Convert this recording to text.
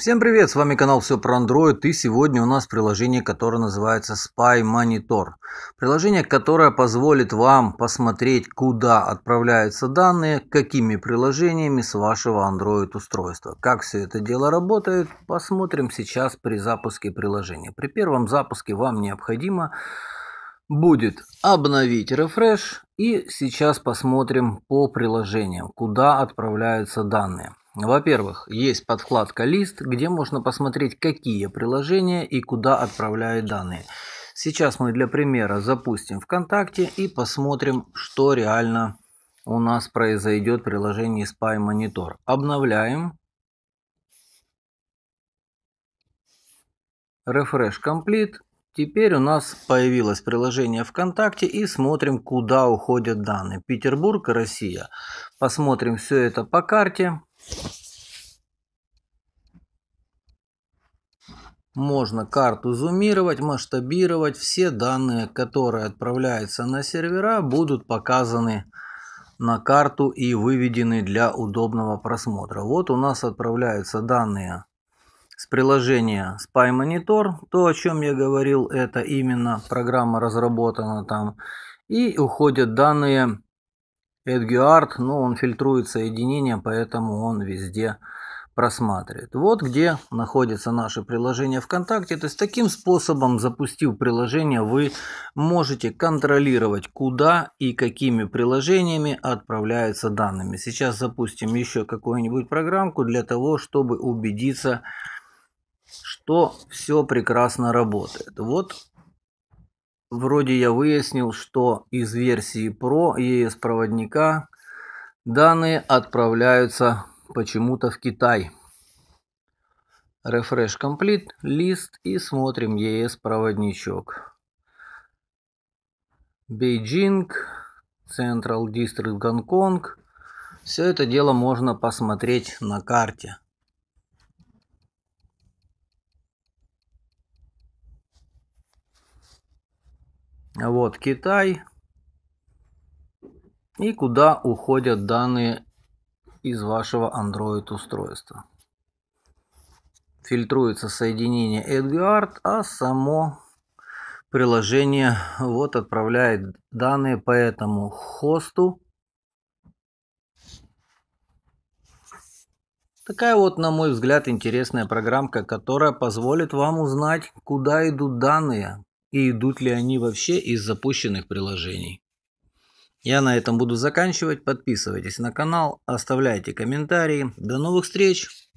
Всем привет, с вами канал Все про Android и сегодня у нас приложение, которое называется Spy Monitor. Приложение, которое позволит вам посмотреть, куда отправляются данные, какими приложениями с вашего Android устройства. Как все это дело работает, посмотрим сейчас при запуске приложения. При первом запуске вам необходимо будет обновить рефреш и сейчас посмотрим по приложениям, куда отправляются данные. Во-первых, есть подкладка «Лист», где можно посмотреть, какие приложения и куда отправляют данные. Сейчас мы для примера запустим ВКонтакте и посмотрим, что реально у нас произойдет в приложении Spy Monitor. Обновляем. Refresh Complete. Теперь у нас появилось приложение ВКонтакте и смотрим, куда уходят данные. Петербург, Россия. Посмотрим все это по карте. Можно карту зумировать, масштабировать. Все данные, которые отправляются на сервера, будут показаны на карту и выведены для удобного просмотра. Вот у нас отправляются данные с приложения Spy Monitor. То, о чем я говорил, это именно программа разработана там. И уходят данные EdgeArt, но ну, он фильтрует единение, поэтому он везде просматривает. Вот где находится наше приложение ВКонтакте. То есть таким способом, запустив приложение, вы можете контролировать, куда и какими приложениями отправляются данными. Сейчас запустим еще какую-нибудь программку для того, чтобы убедиться, что все прекрасно работает. Вот вроде я выяснил, что из версии Pro ES проводника данные отправляются почему-то в Китай. Refresh Complete, лист и смотрим ЕС проводничок Бейджинг, Central District Гонконг. Все это дело можно посмотреть на карте. Вот Китай. И куда уходят данные из вашего Android устройства. Фильтруется соединение AdGuard, а само приложение вот отправляет данные по этому хосту. Такая вот, на мой взгляд, интересная программка, которая позволит вам узнать, куда идут данные и идут ли они вообще из запущенных приложений. Я на этом буду заканчивать. Подписывайтесь на канал, оставляйте комментарии. До новых встреч!